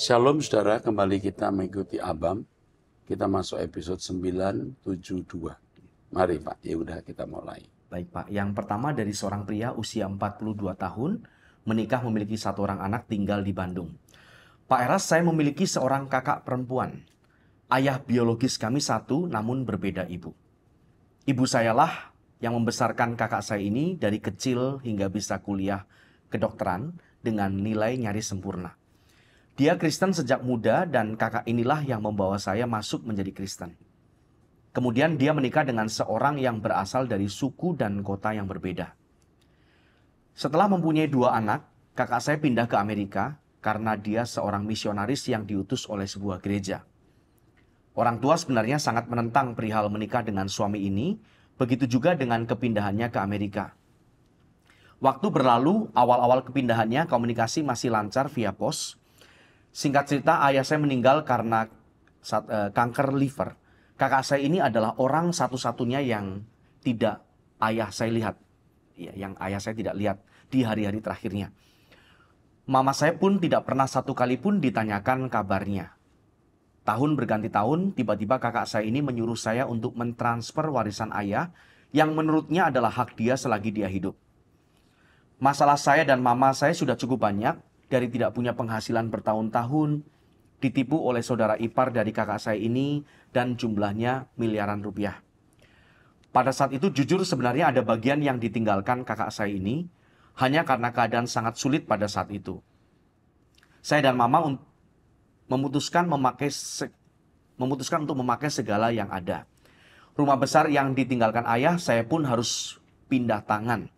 Shalom saudara, kembali kita mengikuti Abam. Kita masuk episode 972. Mari Pak, ya udah kita mulai. Baik Pak, yang pertama dari seorang pria usia 42 tahun, menikah memiliki satu orang anak tinggal di Bandung. Pak Eras, saya memiliki seorang kakak perempuan. Ayah biologis kami satu, namun berbeda ibu. Ibu sayalah yang membesarkan kakak saya ini dari kecil hingga bisa kuliah kedokteran dengan nilai nyaris sempurna. Dia Kristen sejak muda dan kakak inilah yang membawa saya masuk menjadi Kristen. Kemudian dia menikah dengan seorang yang berasal dari suku dan kota yang berbeda. Setelah mempunyai dua anak, kakak saya pindah ke Amerika karena dia seorang misionaris yang diutus oleh sebuah gereja. Orang tua sebenarnya sangat menentang perihal menikah dengan suami ini, begitu juga dengan kepindahannya ke Amerika. Waktu berlalu, awal-awal kepindahannya komunikasi masih lancar via pos, Singkat cerita, ayah saya meninggal karena saat, uh, eh, kanker liver. Kakak saya ini adalah orang satu-satunya yang tidak ayah saya lihat. Ya, yang ayah saya tidak lihat di hari-hari terakhirnya. Mama saya pun tidak pernah satu kali pun ditanyakan kabarnya. Tahun berganti tahun, tiba-tiba kakak saya ini menyuruh saya untuk mentransfer warisan ayah yang menurutnya adalah hak dia selagi dia hidup. Masalah saya dan mama saya sudah cukup banyak, dari tidak punya penghasilan bertahun-tahun, ditipu oleh saudara ipar dari kakak saya ini dan jumlahnya miliaran rupiah. Pada saat itu jujur sebenarnya ada bagian yang ditinggalkan kakak saya ini hanya karena keadaan sangat sulit pada saat itu. Saya dan mama memutuskan memakai memutuskan untuk memakai segala yang ada. Rumah besar yang ditinggalkan ayah, saya pun harus pindah tangan.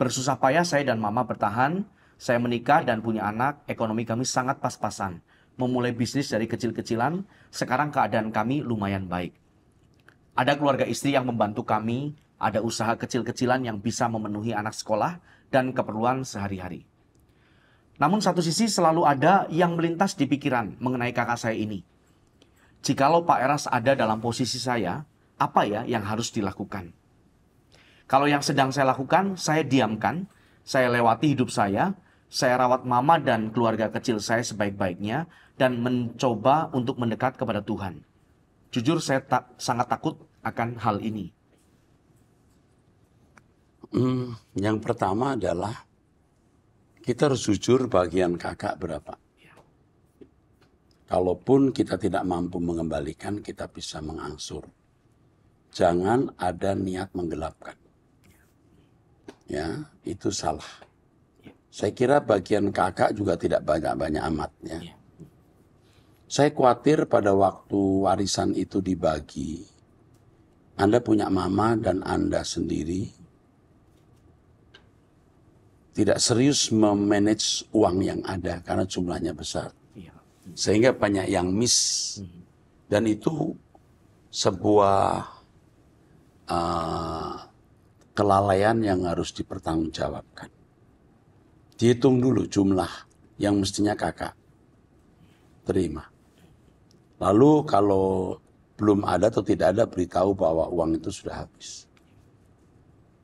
Bersusah payah saya dan mama bertahan saya menikah dan punya anak, ekonomi kami sangat pas-pasan. Memulai bisnis dari kecil-kecilan, sekarang keadaan kami lumayan baik. Ada keluarga istri yang membantu kami, ada usaha kecil-kecilan yang bisa memenuhi anak sekolah dan keperluan sehari-hari. Namun satu sisi selalu ada yang melintas di pikiran mengenai kakak saya ini. Jikalau Pak Eras ada dalam posisi saya, apa ya yang harus dilakukan? Kalau yang sedang saya lakukan, saya diamkan, saya lewati hidup saya, saya rawat mama dan keluarga kecil saya sebaik-baiknya dan mencoba untuk mendekat kepada Tuhan. Jujur saya tak sangat takut akan hal ini. Hmm, yang pertama adalah kita harus jujur bagian kakak berapa. Ya. Kalaupun kita tidak mampu mengembalikan, kita bisa mengangsur. Jangan ada niat menggelapkan. Ya, ya itu salah. Saya kira bagian kakak juga tidak banyak-banyak amat ya. Iya. Saya khawatir pada waktu warisan itu dibagi, Anda punya mama dan Anda sendiri tidak serius memanage uang yang ada karena jumlahnya besar. Iya. Sehingga banyak yang miss. Hmm. Dan itu sebuah uh, kelalaian yang harus dipertanggungjawabkan dihitung dulu jumlah yang mestinya kakak terima. Lalu kalau belum ada atau tidak ada beritahu bahwa uang itu sudah habis.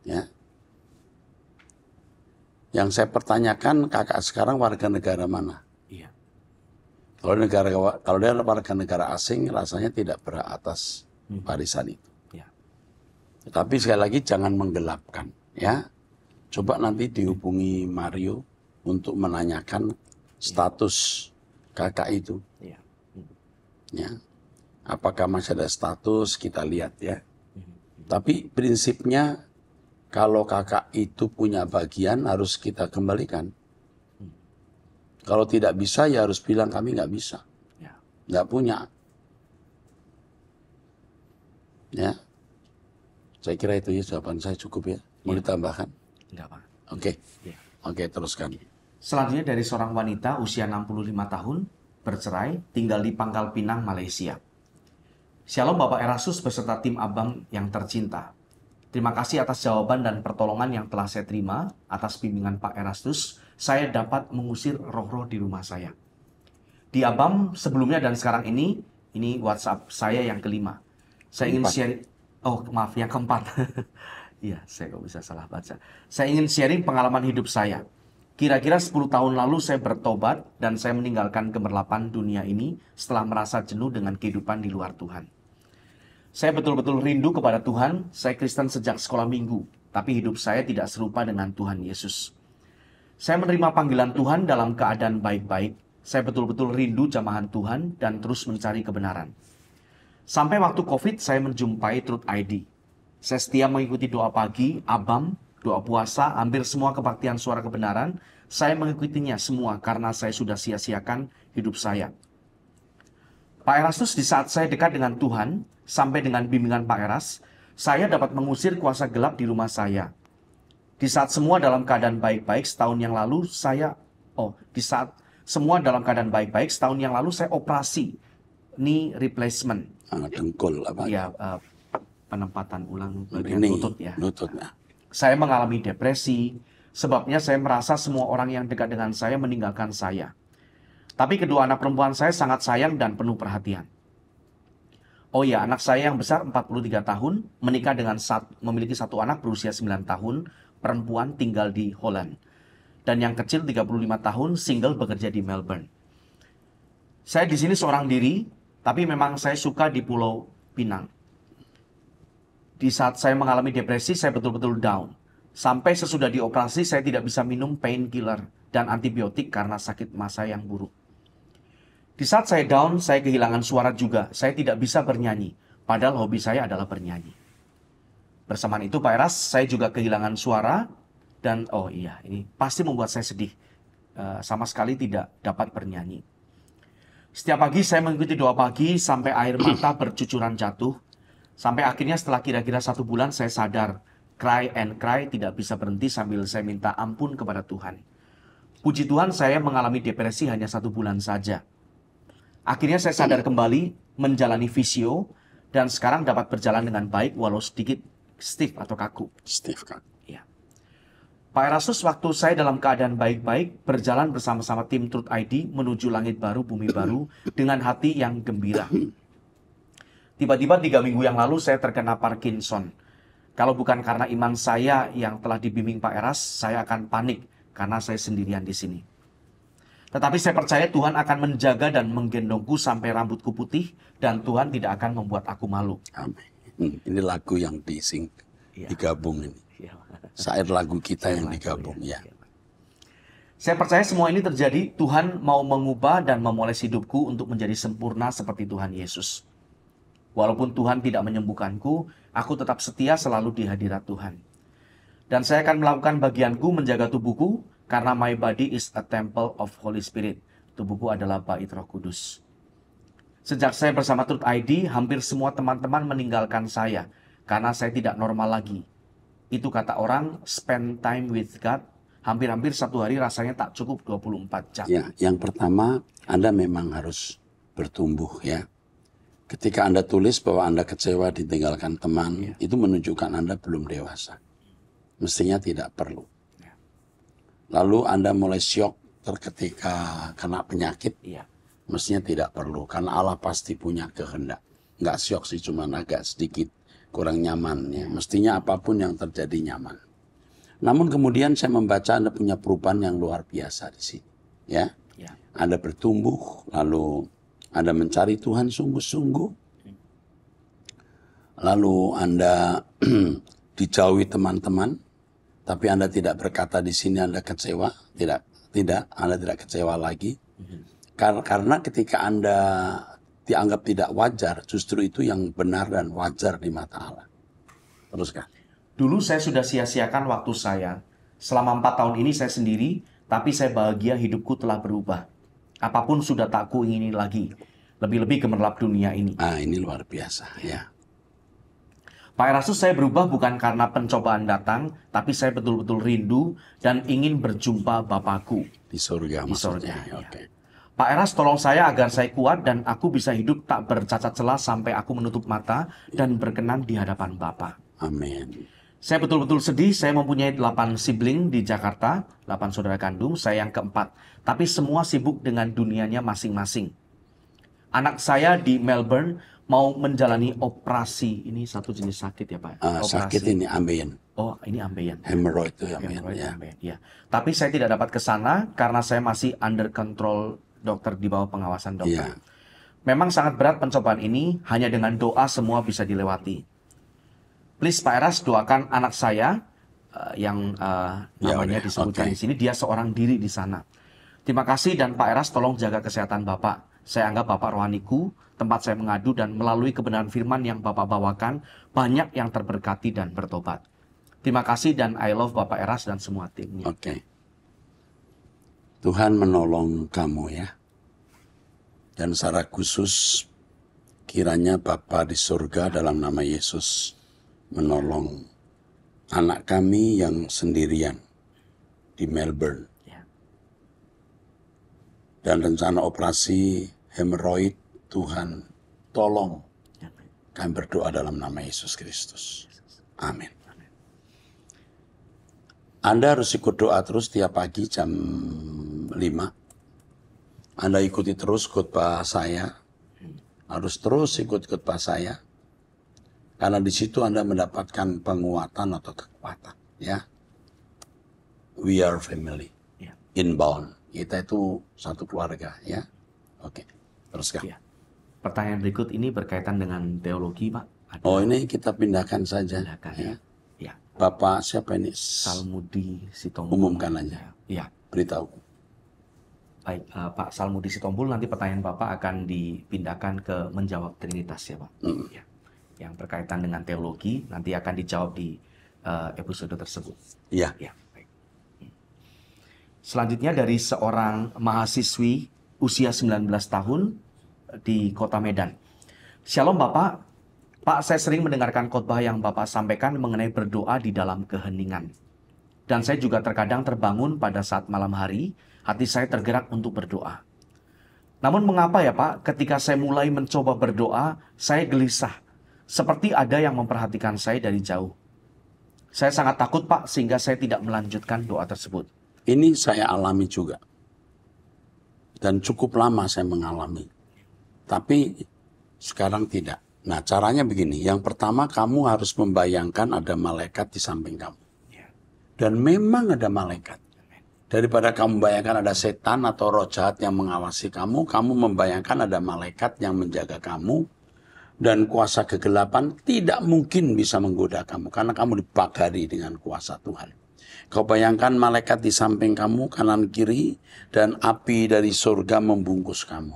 Ya. Yang saya pertanyakan kakak sekarang warga negara mana? Iya. Kalau negara kalau dia warga negara asing rasanya tidak berhak atas mhm. barisan itu. Iya. Tapi sekali lagi jangan menggelapkan ya. Coba nanti dihubungi Mario untuk menanyakan status kakak itu. Ya. ya. Apakah masih ada status kita lihat ya. Mhm. Tapi prinsipnya kalau kakak itu punya bagian harus kita kembalikan. Hmm. Kalau tidak bisa ya harus bilang kami nggak bisa, ya. nggak punya. Ya, saya kira itu ya jawaban saya cukup ya. Mau iya. ditambahkan? Enggak, Pak. Oke. Okay. Ya. Oke, okay, teruskan. Iya. Selanjutnya dari seorang wanita usia 65 tahun, bercerai, tinggal di Pangkal Pinang, Malaysia. Shalom Bapak Erasus beserta tim Abang yang tercinta. Terima kasih atas jawaban dan pertolongan yang telah saya terima atas bimbingan Pak Erastus. Saya dapat mengusir roh-roh di rumah saya. Di Abang sebelumnya dan sekarang ini, ini WhatsApp saya yang kelima. Saya ingin Empat. share, oh maaf yang keempat. Iya, saya kok bisa salah baca. Saya ingin sharing pengalaman hidup saya. Kira-kira 10 tahun lalu saya bertobat dan saya meninggalkan kemerlapan dunia ini setelah merasa jenuh dengan kehidupan di luar Tuhan. Saya betul-betul rindu kepada Tuhan. Saya Kristen sejak sekolah minggu, tapi hidup saya tidak serupa dengan Tuhan Yesus. Saya menerima panggilan Tuhan dalam keadaan baik-baik. Saya betul-betul rindu jamahan Tuhan dan terus mencari kebenaran. Sampai waktu COVID, saya menjumpai Truth ID, saya setia mengikuti doa pagi, abam, doa puasa, hampir semua kebaktian suara kebenaran. Saya mengikutinya semua karena saya sudah sia-siakan hidup saya. Pak Erastus di saat saya dekat dengan Tuhan, sampai dengan bimbingan Pak Eras, saya dapat mengusir kuasa gelap di rumah saya. Di saat semua dalam keadaan baik-baik setahun yang lalu, saya oh, di saat semua dalam keadaan baik-baik setahun yang lalu saya operasi knee replacement. Anak dengkul apa? Ya, uh, eh, penempatan ulang bagian lutut ya. Lutut. Nah. Saya mengalami depresi, sebabnya saya merasa semua orang yang dekat dengan saya meninggalkan saya. Tapi kedua anak perempuan saya sangat sayang dan penuh perhatian. Oh ya, anak saya yang besar 43 tahun, menikah dengan satu, memiliki satu anak berusia 9 tahun, perempuan tinggal di Holland. Dan yang kecil 35 tahun, single bekerja di Melbourne. Saya di sini seorang diri, tapi memang saya suka di Pulau Pinang. Di saat saya mengalami depresi, saya betul-betul down. Sampai sesudah dioperasi, saya tidak bisa minum painkiller dan antibiotik karena sakit masa yang buruk. Di saat saya down, saya kehilangan suara juga. Saya tidak bisa bernyanyi, padahal hobi saya adalah bernyanyi. Bersamaan itu, Pak Eras, saya juga kehilangan suara dan oh iya, ini pasti membuat saya sedih. Eh, sama sekali tidak dapat bernyanyi. Setiap pagi saya mengikuti doa pagi sampai air mata bercucuran jatuh. Sampai akhirnya setelah kira-kira satu bulan saya sadar, cry and cry tidak bisa berhenti sambil saya minta ampun kepada Tuhan. Puji Tuhan saya mengalami depresi hanya satu bulan saja. Akhirnya saya sadar kembali, menjalani visio, dan sekarang dapat berjalan dengan baik walau sedikit stiff atau kaku. Stiff kan? Ya. Pak Erasus, waktu saya dalam keadaan baik-baik, berjalan bersama-sama tim Truth ID menuju langit baru, bumi baru, dengan hati yang gembira. Tiba-tiba tiga minggu yang lalu saya terkena Parkinson. Kalau bukan karena iman saya yang telah dibimbing Pak Eras, saya akan panik karena saya sendirian di sini. Tetapi saya percaya Tuhan akan menjaga dan menggendongku sampai rambutku putih dan Tuhan tidak akan membuat aku malu. Amin. Hmm, ini lagu yang dising ya. digabung ini. Ya. lagu kita yang digabung ya. ya. Iya, saya percaya semua ini terjadi Tuhan mau mengubah dan memoles hidupku untuk menjadi sempurna seperti Tuhan Yesus. Walaupun Tuhan tidak menyembuhkanku, aku tetap setia selalu di hadirat Tuhan. Dan saya akan melakukan bagianku menjaga tubuhku, karena my body is a temple of Holy Spirit. Tubuhku adalah bait roh kudus. Sejak saya bersama Truth ID, hampir semua teman-teman meninggalkan saya, karena saya tidak normal lagi. Itu kata orang, spend time with God, hampir-hampir satu hari rasanya tak cukup 24 jam. Ya, yang pertama Anda memang harus bertumbuh ya. Ketika Anda tulis bahwa Anda kecewa ditinggalkan teman, yeah. itu menunjukkan Anda belum dewasa. Mestinya tidak perlu. Ya. Lalu Anda mulai syok terketika kena penyakit, ya. mestinya tidak perlu. Karena Allah pasti punya kehendak. Nggak syok sih, cuma agak sedikit kurang nyaman. Ya. Mestinya apapun yang terjadi nyaman. Namun kemudian saya membaca Anda punya perubahan yang luar biasa di sini. Ya. ya. Anda bertumbuh, lalu anda mencari Tuhan sungguh-sungguh, lalu Anda dijauhi teman-teman, tapi Anda tidak berkata di sini Anda kecewa, tidak, tidak, Anda tidak kecewa lagi. Kar karena ketika Anda dianggap tidak wajar, justru itu yang benar dan wajar di mata Allah. Teruskan. Dulu saya sudah sia-siakan waktu saya. Selama empat tahun ini saya sendiri, tapi saya bahagia hidupku telah berubah apapun sudah tak kuingini lagi. Lebih-lebih gemerlap dunia ini. Ah, ini luar biasa, ya. Pak Erasus, saya berubah bukan karena pencobaan datang, tapi saya betul-betul rindu dan ingin berjumpa Bapakku. Di surga Di surga, ya. Okay. Pak Eras, tolong saya agar saya kuat dan aku bisa hidup tak bercacat celah sampai aku menutup mata dan berkenan di hadapan Bapa. Amin. Saya betul-betul sedih, saya mempunyai 8 sibling di Jakarta, 8 saudara kandung, saya yang keempat tapi semua sibuk dengan dunianya masing-masing. Anak saya di Melbourne mau menjalani operasi. Ini satu jenis sakit ya Pak? Uh, Sakit ini ambeien. Oh, ini ambeien. Hemorrhoid itu ambeien. ya. ambeien ya. Tapi saya tidak dapat ke sana karena saya masih under control dokter di bawah pengawasan dokter. Yeah. Memang sangat berat pencobaan ini, hanya dengan doa semua bisa dilewati. Please Pak Eras doakan anak saya uh, yang uh, namanya yeah, disebutkan okay. di sini, dia seorang diri di sana Terima kasih dan Pak Eras tolong jaga kesehatan Bapak. Saya anggap Bapak rohaniku, tempat saya mengadu dan melalui kebenaran firman yang Bapak bawakan, banyak yang terberkati dan bertobat. Terima kasih dan I love Bapak Eras dan semua tim. Oke. Tuhan menolong kamu ya. Dan secara khusus kiranya bapak di surga dalam nama Yesus menolong anak kami yang sendirian di Melbourne dan rencana operasi hemoroid Tuhan tolong kami berdoa dalam nama Yesus Kristus. Amin. Anda harus ikut doa terus tiap pagi jam 5. Anda ikuti terus khotbah saya. Harus terus ikut khotbah saya. Karena di situ Anda mendapatkan penguatan atau kekuatan, ya. We are family. Ya. Inbound kita itu satu keluarga ya. Oke. Teruskan. Ya. Pertanyaan berikut ini berkaitan dengan teologi, Pak. Ada oh, ini kita pindahkan saja. Pindahkan, ya. ya. Iya. Bapak siapa ini? Salmudi Sitompul. Umumkan aja. Ya. Beritahu. Baik, uh, Pak Salmudi Sitompul nanti pertanyaan Bapak akan dipindahkan ke menjawab Trinitas ya, Pak. mm. Ya. Yang berkaitan dengan teologi nanti akan dijawab di uh, episode tersebut. Iya. Ya. ya. Selanjutnya dari seorang mahasiswi usia 19 tahun eh, di Kota Medan. Shalom Bapak, Pak saya sering mendengarkan khotbah yang Bapak sampaikan mengenai berdoa di dalam keheningan. Dan saya juga terkadang terbangun pada saat malam hari, hati saya tergerak untuk berdoa. Namun mengapa ya Pak, ketika saya mulai mencoba berdoa, saya gelisah. Seperti ada yang memperhatikan saya dari jauh. Saya sangat takut Pak, sehingga saya tidak melanjutkan doa tersebut. Ini saya alami juga. Dan cukup lama saya mengalami. Tapi sekarang tidak. Nah, caranya begini. Yang pertama, kamu harus membayangkan ada malaikat di samping kamu. Ya. Dan memang ada malaikat. Daripada kamu bayangkan ada setan atau roh jahat yang mengawasi kamu, kamu membayangkan ada malaikat yang menjaga kamu dan kuasa kegelapan tidak mungkin bisa menggoda kamu karena kamu dipagari dengan kuasa Tuhan. Kau bayangkan malaikat di samping kamu, kanan kiri, dan api dari surga membungkus kamu.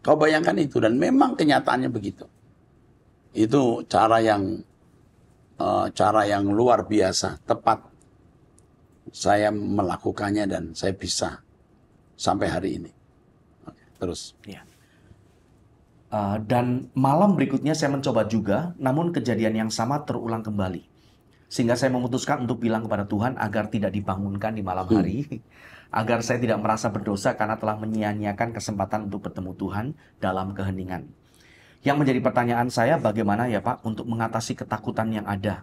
Kau bayangkan itu, dan memang kenyataannya begitu. Itu cara yang eh, cara yang luar biasa, tepat. Saya melakukannya dan saya bisa sampai hari ini. Oke, terus. Ya. dan malam berikutnya saya mencoba juga, namun kejadian yang sama terulang kembali. Sehingga saya memutuskan untuk bilang kepada Tuhan agar tidak dibangunkan di malam hmm. hari, hmm. agar saya tidak merasa berdosa karena telah menyia-nyiakan kesempatan untuk bertemu Tuhan dalam keheningan. Yang menjadi pertanyaan saya bagaimana ya Pak untuk mengatasi ketakutan yang ada?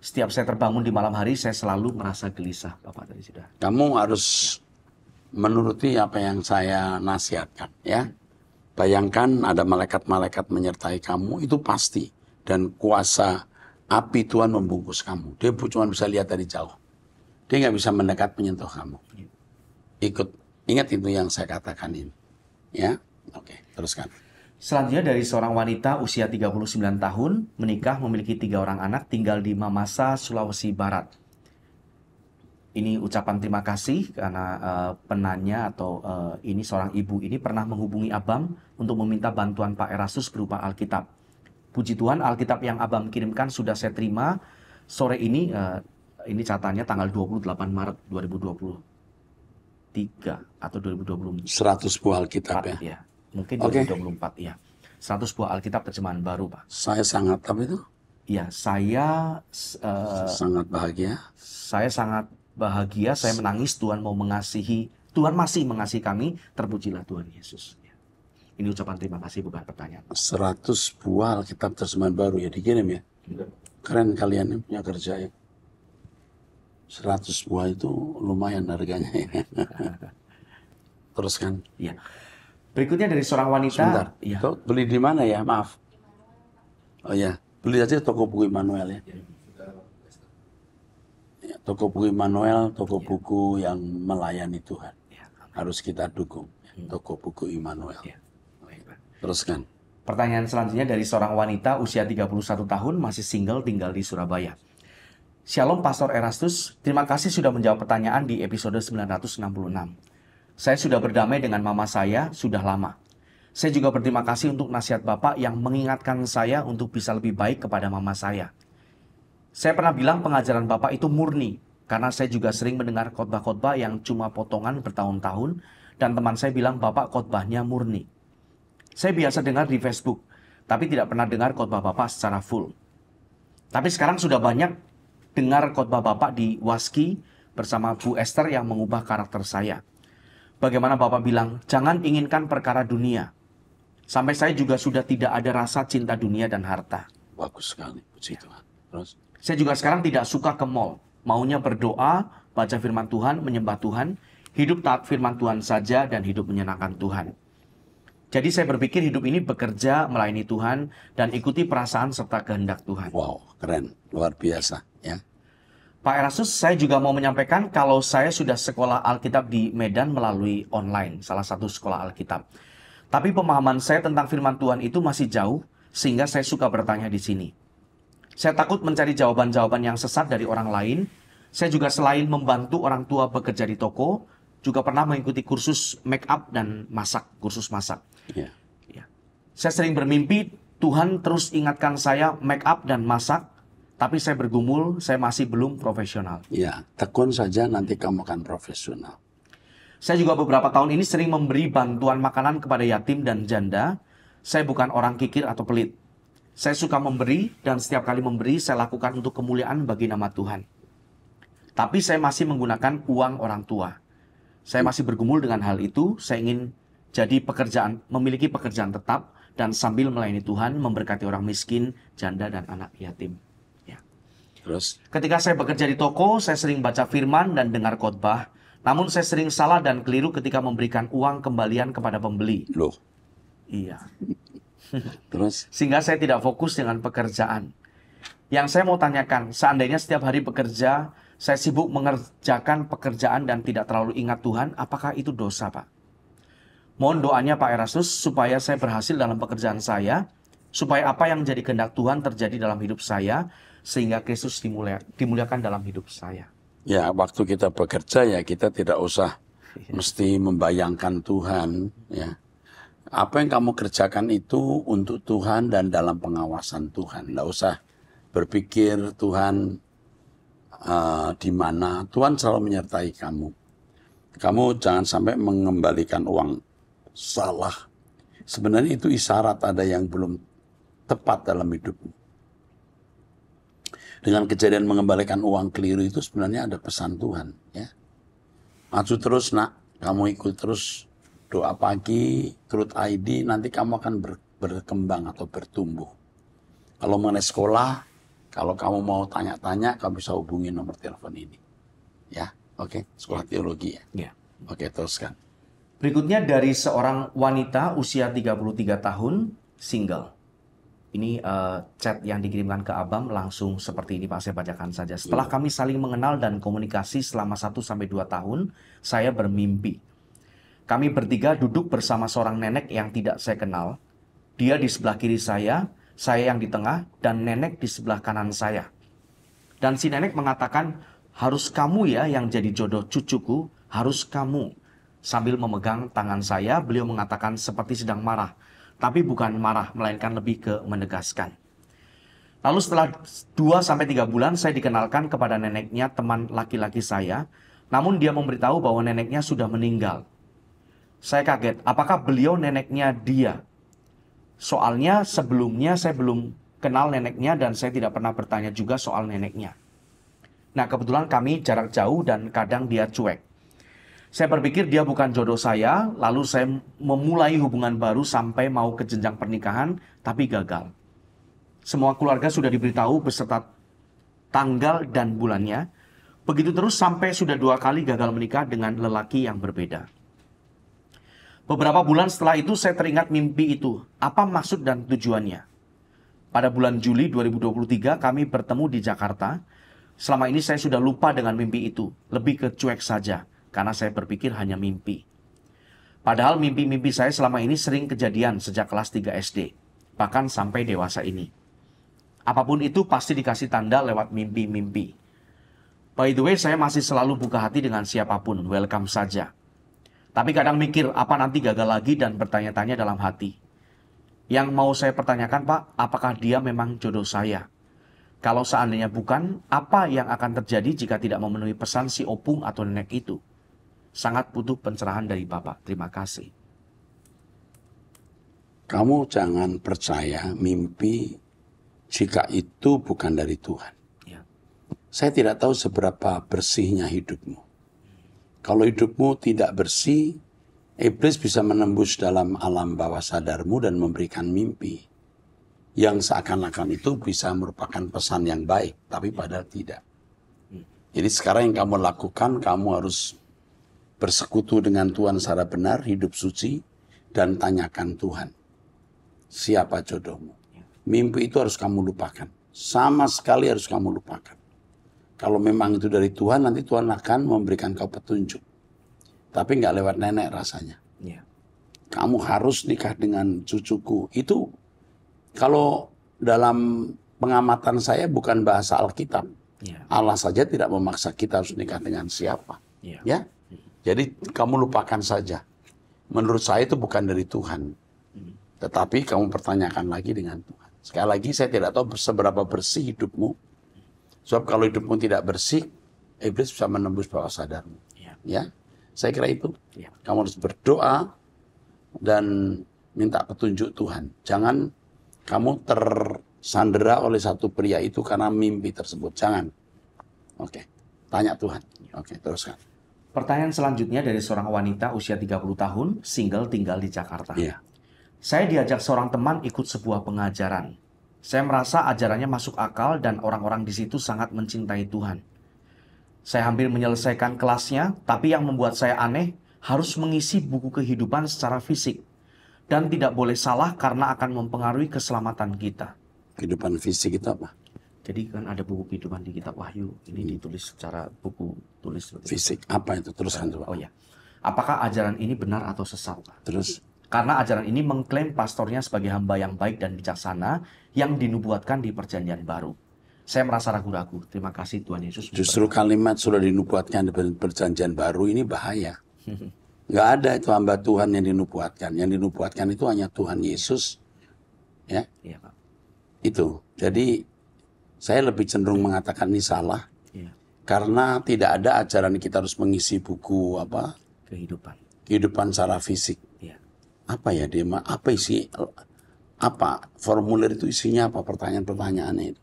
Setiap saya terbangun di malam hari, saya selalu merasa gelisah, Bapak tadi sudah. Kamu harus menuruti apa yang saya nasihatkan, ya. Bayangkan ada malaikat-malaikat menyertai kamu, itu pasti. Dan kuasa api Tuhan membungkus kamu. Dia cuma bisa lihat dari jauh. Dia nggak bisa mendekat menyentuh kamu. Ikut, ingat itu yang saya katakan ini. Ya, oke, teruskan. Selanjutnya dari seorang wanita usia 39 tahun, menikah, memiliki tiga orang anak, tinggal di Mamasa, Sulawesi Barat. Ini ucapan terima kasih karena uh, penanya atau uh, ini seorang ibu ini pernah menghubungi abang untuk meminta bantuan Pak Erasus berupa Alkitab. Puji Tuhan Alkitab yang Abang kirimkan sudah saya terima sore ini uh, ini catatannya tanggal 28 Maret 2023 atau 2024. 100 buah Alkitab ya. ya. Mungkin okay. 2024 ya. 100 buah Alkitab terjemahan baru, Pak. Saya sangat apa itu? Iya, saya uh, sangat bahagia. Saya sangat bahagia, saya menangis Tuhan mau mengasihi, Tuhan masih mengasihi kami, terpujilah Tuhan Yesus. Ini ucapan terima kasih bukan pertanyaan. 100 buah Alkitab terjemahan baru ya dikirim ya. Iya. Keren kalian yang punya kerja ya. 100 buah itu lumayan harganya ya. Teruskan. Iya. Berikutnya dari seorang wanita. Sebentar. Ya. beli di mana ya? Maaf. Oh ya, beli aja toko buku Immanuel ya. Iya, toko buku Immanuel, toko ya. buku yang melayani Tuhan. Ya. Harus kita dukung ya. hmm. toko buku Immanuel. Ya. Teruskan. Pertanyaan selanjutnya dari seorang wanita usia 31 tahun masih single tinggal di Surabaya. Shalom Pastor Erastus, terima kasih sudah menjawab pertanyaan di episode 966. Saya sudah berdamai dengan mama saya sudah lama. Saya juga berterima kasih untuk nasihat Bapak yang mengingatkan saya untuk bisa lebih baik kepada mama saya. Saya pernah bilang pengajaran Bapak itu murni, karena saya juga sering mendengar khotbah-khotbah yang cuma potongan bertahun-tahun, dan teman saya bilang Bapak khotbahnya murni. Saya biasa dengar di Facebook, tapi tidak pernah dengar khotbah Bapak secara full. Tapi sekarang sudah banyak dengar khotbah Bapak di Waski bersama Bu Esther yang mengubah karakter saya. Bagaimana Bapak bilang, jangan inginkan perkara dunia. Sampai saya juga sudah tidak ada rasa cinta dunia dan harta. Bagus sekali, puji ya. Tuhan. Terus? Saya juga sekarang tidak suka ke mall. Maunya berdoa, baca firman Tuhan, menyembah Tuhan, hidup taat firman Tuhan saja, dan hidup menyenangkan Tuhan. Jadi saya berpikir hidup ini bekerja melayani Tuhan dan ikuti perasaan serta kehendak Tuhan. Wow, keren, luar biasa ya. Pak Erasus, saya juga mau menyampaikan kalau saya sudah sekolah Alkitab di Medan melalui online, salah satu sekolah Alkitab. Tapi pemahaman saya tentang firman Tuhan itu masih jauh, sehingga saya suka bertanya di sini. Saya takut mencari jawaban-jawaban yang sesat dari orang lain. Saya juga selain membantu orang tua bekerja di toko, juga pernah mengikuti kursus make up dan masak, kursus masak. Yeah. Yeah. Saya sering bermimpi Tuhan terus ingatkan saya make up dan masak, tapi saya bergumul saya masih belum profesional. Ya, tekun saja nanti kamu akan profesional. Saya juga beberapa tahun ini sering memberi bantuan makanan kepada yatim dan janda. Saya bukan orang kikir atau pelit. Saya suka memberi dan setiap kali memberi saya lakukan untuk kemuliaan bagi nama Tuhan. Tapi saya masih menggunakan uang orang tua. Saya masih bergumul dengan hal itu. Saya ingin jadi pekerjaan, memiliki pekerjaan tetap dan sambil melayani Tuhan, memberkati orang miskin, janda dan anak yatim. Ya. Terus, ketika saya bekerja di toko, saya sering baca firman dan dengar khotbah. Namun saya sering salah dan keliru ketika memberikan uang kembalian kepada pembeli. Loh. Iya. Terus, sehingga saya tidak fokus dengan pekerjaan. Yang saya mau tanyakan, seandainya setiap hari bekerja saya sibuk mengerjakan pekerjaan dan tidak terlalu ingat Tuhan. Apakah itu dosa, Pak? Mohon doanya Pak Erasus supaya saya berhasil dalam pekerjaan saya, supaya apa yang jadi kehendak Tuhan terjadi dalam hidup saya, sehingga Kristus dimulia, dimuliakan dalam hidup saya. Ya, waktu kita bekerja ya kita tidak usah iya. mesti membayangkan Tuhan. Ya, apa yang kamu kerjakan itu untuk Tuhan dan dalam pengawasan Tuhan. Tidak usah berpikir Tuhan Eh, di mana Tuhan selalu menyertai kamu. Kamu jangan sampai mengembalikan uang salah. Sebenarnya itu isyarat ada yang belum tepat dalam hidupmu. Dengan kejadian mengembalikan uang keliru itu sebenarnya ada pesan Tuhan. Ya. Maju terus nak, kamu ikut terus doa pagi, truth ID, nanti kamu akan berkembang atau bertumbuh. Kalau mengenai sekolah, kalau kamu mau tanya-tanya, kamu bisa hubungi nomor telepon ini. Ya, oke. Okay? Sekolah ya. teologi ya. ya. Oke, okay, teruskan. Berikutnya dari seorang wanita usia 33 tahun, single. Ini uh, chat yang dikirimkan ke Abam langsung seperti ini Pak, saya bacakan saja. Setelah iya. kami saling mengenal dan komunikasi selama 1-2 tahun, saya bermimpi. Kami bertiga duduk bersama seorang nenek yang tidak saya kenal. Dia di sebelah kiri saya, saya yang di tengah, dan nenek di sebelah kanan saya. Dan si nenek mengatakan, harus kamu ya yang jadi jodoh cucuku, harus kamu. Sambil memegang tangan saya, beliau mengatakan seperti sedang marah. Tapi bukan marah, melainkan lebih ke menegaskan. Lalu setelah 2-3 bulan, saya dikenalkan kepada neneknya teman laki-laki saya. Namun dia memberitahu bahwa neneknya sudah meninggal. Saya kaget, apakah beliau neneknya dia? Soalnya sebelumnya saya belum kenal neneknya dan saya tidak pernah bertanya juga soal neneknya. Nah, kebetulan kami jarak jauh dan kadang dia cuek. Saya berpikir dia bukan jodoh saya, lalu saya memulai hubungan baru sampai mau ke jenjang pernikahan, tapi gagal. Semua keluarga sudah diberitahu beserta tanggal dan bulannya. Begitu terus sampai sudah dua kali gagal menikah dengan lelaki yang berbeda. Beberapa bulan setelah itu saya teringat mimpi itu. Apa maksud dan tujuannya? Pada bulan Juli 2023 kami bertemu di Jakarta. Selama ini saya sudah lupa dengan mimpi itu. Lebih ke cuek saja karena saya berpikir hanya mimpi. Padahal mimpi-mimpi saya selama ini sering kejadian sejak kelas 3 SD, bahkan sampai dewasa ini. Apapun itu pasti dikasih tanda lewat mimpi-mimpi. By the way, saya masih selalu buka hati dengan siapapun, welcome saja tapi kadang mikir apa nanti gagal lagi dan bertanya-tanya dalam hati. Yang mau saya pertanyakan Pak, apakah dia memang jodoh saya? Kalau seandainya bukan, apa yang akan terjadi jika tidak memenuhi pesan si opung atau nenek itu? Sangat butuh pencerahan dari Bapak. Terima kasih. Kamu jangan percaya mimpi jika itu bukan dari Tuhan. Ya. Saya tidak tahu seberapa bersihnya hidupmu. Kalau hidupmu tidak bersih, iblis bisa menembus dalam alam bawah sadarmu dan memberikan mimpi. Yang seakan-akan itu bisa merupakan pesan yang baik, tapi padahal tidak. Jadi sekarang yang kamu lakukan, kamu harus bersekutu dengan Tuhan secara benar, hidup suci, dan tanyakan Tuhan, siapa jodohmu? Mimpi itu harus kamu lupakan. Sama sekali harus kamu lupakan. Kalau memang itu dari Tuhan, nanti Tuhan akan memberikan kau petunjuk. Tapi nggak lewat nenek rasanya. Ya. Kamu harus nikah dengan cucuku. Itu kalau dalam pengamatan saya bukan bahasa Alkitab. Ya. Allah saja tidak memaksa kita harus nikah dengan siapa. Ya. ya. Jadi kamu lupakan saja. Menurut saya itu bukan dari Tuhan. Hmm. Tetapi kamu pertanyakan lagi dengan Tuhan. Sekali lagi saya tidak tahu seberapa bersih hidupmu Sebab kalau hidupmu tidak bersih, iblis bisa menembus bawah sadarmu. Ya. ya. Saya kira itu. Ya. Kamu harus berdoa dan minta petunjuk Tuhan. Jangan kamu tersandera oleh satu pria itu karena mimpi tersebut. Jangan. Oke. Tanya Tuhan. Ya. Oke, teruskan. Pertanyaan selanjutnya dari seorang wanita usia 30 tahun, single tinggal di Jakarta. Ya. Saya diajak seorang teman ikut sebuah pengajaran. Saya merasa ajarannya masuk akal dan orang-orang di situ sangat mencintai Tuhan. Saya hampir menyelesaikan kelasnya, tapi yang membuat saya aneh, harus mengisi buku kehidupan secara fisik. Dan tidak boleh salah karena akan mempengaruhi keselamatan kita. Kehidupan fisik itu apa? Jadi kan ada buku kehidupan di kitab Wahyu, ini hmm. ditulis secara buku tulis. Fisik, apa itu? Teruskan. Coba. Oh ya. Apakah ajaran ini benar atau sesat? Terus? Karena ajaran ini mengklaim pastornya sebagai hamba yang baik dan bijaksana yang dinubuatkan di perjanjian baru. Saya merasa ragu-ragu. Terima kasih Tuhan Yesus. Justru kalimat sudah dinubuatkan di perjanjian baru ini bahaya. Gak ada itu hamba Tuhan yang dinubuatkan. Yang dinubuatkan itu hanya Tuhan Yesus. Ya. Iya, Pak. Itu. Jadi saya lebih cenderung mengatakan ini salah. Iya. Karena tidak ada ajaran kita harus mengisi buku apa? Kehidupan. Kehidupan secara fisik apa ya dia apa isi apa formulir itu isinya apa pertanyaan-pertanyaannya itu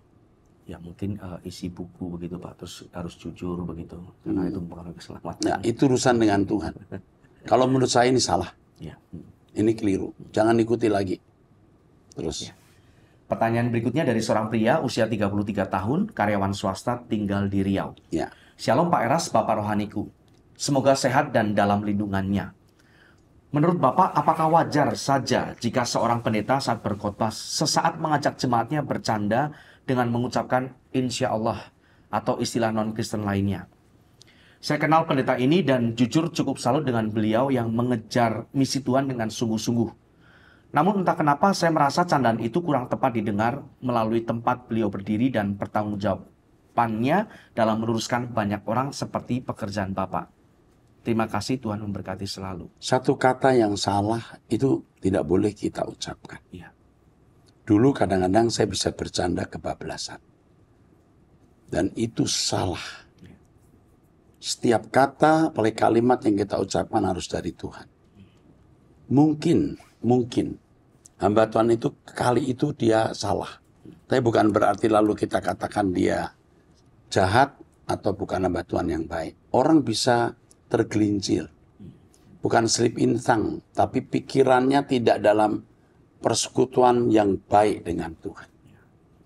ya mungkin uh, isi buku begitu pak terus harus jujur begitu karena hmm. itu mempengaruhi keselamatan nah, itu urusan dengan Tuhan kalau menurut saya ini salah ya. hmm. ini keliru hmm. jangan ikuti lagi terus ya. pertanyaan berikutnya dari seorang pria usia 33 tahun karyawan swasta tinggal di Riau ya. Shalom Pak Eras Bapak Rohaniku semoga sehat dan dalam lindungannya Menurut Bapak, apakah wajar saja jika seorang pendeta saat berkhotbah sesaat mengajak jemaatnya bercanda dengan mengucapkan insya Allah atau istilah non-Kristen lainnya? Saya kenal pendeta ini dan jujur cukup salut dengan beliau yang mengejar misi Tuhan dengan sungguh-sungguh. Namun entah kenapa saya merasa candaan itu kurang tepat didengar melalui tempat beliau berdiri dan pertanggung jawabannya dalam meluruskan banyak orang seperti pekerjaan Bapak. Terima kasih Tuhan memberkati selalu. Satu kata yang salah itu tidak boleh kita ucapkan. Ya. Dulu kadang-kadang saya bisa bercanda kebablasan. Dan itu salah. Iya. Setiap kata, apalagi kalimat yang kita ucapkan harus dari Tuhan. Mungkin, mungkin. Hamba Tuhan itu kali itu dia salah. Tapi bukan berarti lalu kita katakan dia jahat atau bukan hamba Tuhan yang baik. Orang bisa tergelincir. Bukan slip insang, tapi pikirannya tidak dalam persekutuan yang baik dengan Tuhan.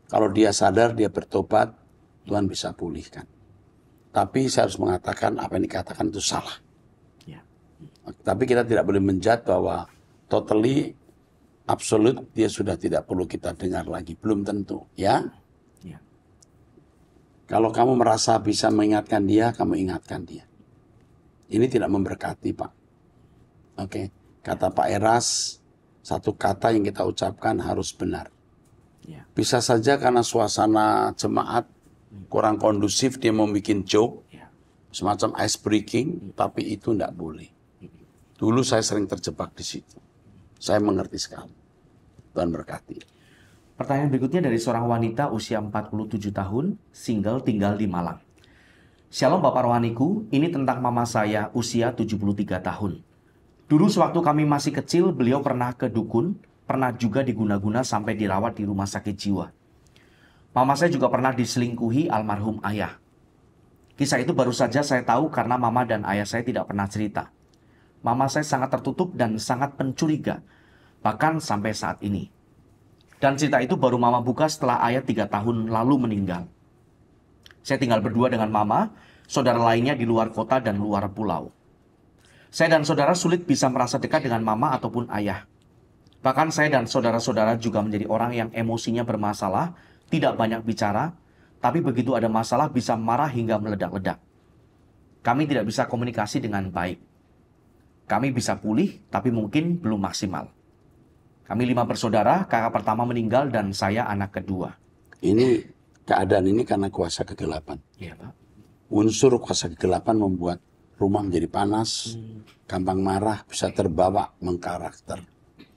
Kalau dia sadar, dia bertobat, Tuhan bisa pulihkan. Tapi saya harus mengatakan apa yang dikatakan itu salah. Ya. Tapi kita tidak boleh menjat bahwa totally absolut dia sudah tidak perlu kita dengar lagi. Belum tentu, ya. ya. Kalau kamu merasa bisa mengingatkan dia, kamu ingatkan dia. Ini tidak memberkati, Pak. Oke, okay. kata Pak Eras, satu kata yang kita ucapkan harus benar. Ya. Bisa saja karena suasana jemaat hmm. kurang kondusif, dia mau bikin joke, ya. semacam ice breaking, hmm. tapi itu tidak boleh. Hmm. Dulu saya sering terjebak di situ. Saya mengerti sekali. Tuhan berkati. Pertanyaan berikutnya dari seorang wanita usia 47 tahun, single tinggal di Malang. Shalom Bapak Rohaniku, ini tentang mama saya usia 73 tahun. Dulu sewaktu kami masih kecil, beliau pernah ke dukun, pernah juga diguna-guna sampai dirawat di rumah sakit jiwa. Mama saya juga pernah diselingkuhi almarhum ayah. Kisah itu baru saja saya tahu karena mama dan ayah saya tidak pernah cerita. Mama saya sangat tertutup dan sangat pencuriga, bahkan sampai saat ini. Dan cerita itu baru mama buka setelah ayah tiga tahun lalu meninggal. Saya tinggal berdua dengan mama, saudara lainnya di luar kota dan luar pulau. Saya dan saudara sulit bisa merasa dekat dengan mama ataupun ayah. Bahkan saya dan saudara-saudara juga menjadi orang yang emosinya bermasalah, tidak banyak bicara, tapi begitu ada masalah bisa marah hingga meledak-ledak. Kami tidak bisa komunikasi dengan baik. Kami bisa pulih, tapi mungkin belum maksimal. Kami lima bersaudara, kakak pertama meninggal dan saya anak kedua. Ini keadaan ini karena kuasa kegelapan. Ya, Pak. Unsur kuasa kegelapan membuat rumah menjadi panas, hmm. gampang marah, bisa terbawa mengkarakter.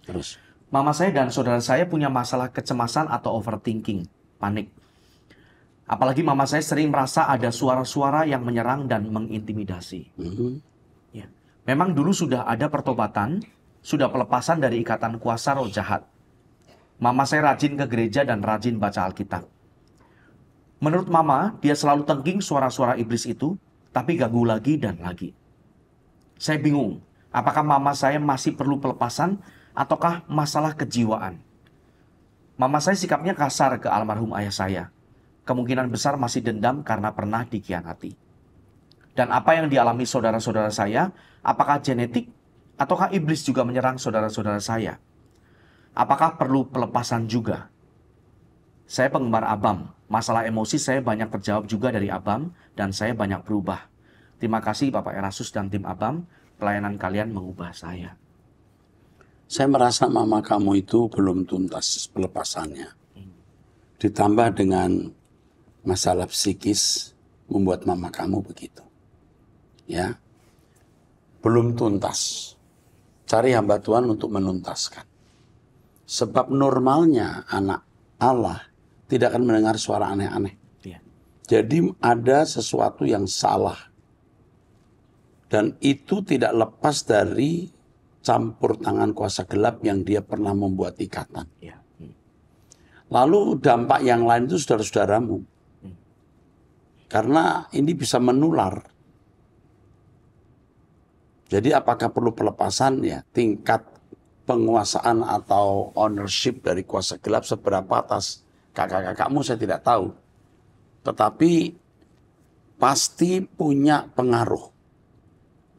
Terus. Mama saya dan saudara saya punya masalah kecemasan atau overthinking, panik. Apalagi mama saya sering merasa ada suara-suara yang menyerang dan mengintimidasi. Hmm. Ya. Memang dulu sudah ada pertobatan, sudah pelepasan dari ikatan kuasa roh jahat. Mama saya rajin ke gereja dan rajin baca Alkitab Menurut mama, dia selalu tengking suara-suara iblis itu, tapi ganggu lagi dan lagi. Saya bingung, apakah mama saya masih perlu pelepasan ataukah masalah kejiwaan? Mama saya sikapnya kasar ke almarhum ayah saya. Kemungkinan besar masih dendam karena pernah dikhianati. Dan apa yang dialami saudara-saudara saya, apakah genetik ataukah iblis juga menyerang saudara-saudara saya? Apakah perlu pelepasan juga? Saya penggemar Abam, Masalah emosi saya banyak terjawab juga dari Abam dan saya banyak berubah. Terima kasih Bapak Erasus dan tim Abam, pelayanan kalian mengubah saya. Saya merasa mama kamu itu belum tuntas pelepasannya. Ditambah dengan masalah psikis membuat mama kamu begitu. Ya. Belum tuntas. Cari hamba Tuhan untuk menuntaskan. Sebab normalnya anak Allah tidak akan mendengar suara aneh-aneh. Ya. Jadi ada sesuatu yang salah. Dan itu tidak lepas dari campur tangan kuasa gelap yang dia pernah membuat ikatan. Ya. Hmm. Lalu dampak yang lain itu saudara-saudaramu. Hmm. Karena ini bisa menular. Jadi apakah perlu pelepasan ya tingkat penguasaan atau ownership dari kuasa gelap seberapa atas kakak-kakakmu saya tidak tahu. Tetapi pasti punya pengaruh.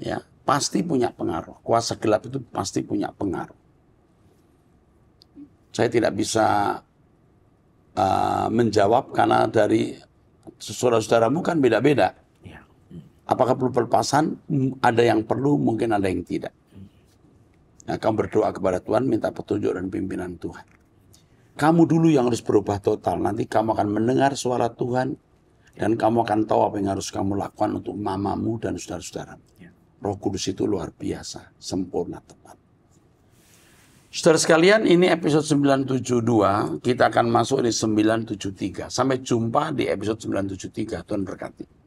Ya, pasti punya pengaruh. Kuasa gelap itu pasti punya pengaruh. Saya tidak bisa uh, menjawab karena dari saudara-saudaramu kan beda-beda. Ya. Apakah perlu pelepasan? Ada yang perlu, mungkin ada yang tidak. Nah, kamu berdoa kepada Tuhan, minta petunjuk dan pimpinan Tuhan. Kamu dulu yang harus berubah total. Nanti kamu akan mendengar suara Tuhan dan kamu akan tahu apa yang harus kamu lakukan untuk mamamu dan saudara-saudara. Ya. Roh Kudus itu luar biasa, sempurna tepat. Saudara sekalian, ini episode 972. Kita akan masuk di 973. Sampai jumpa di episode 973. Tuhan berkati.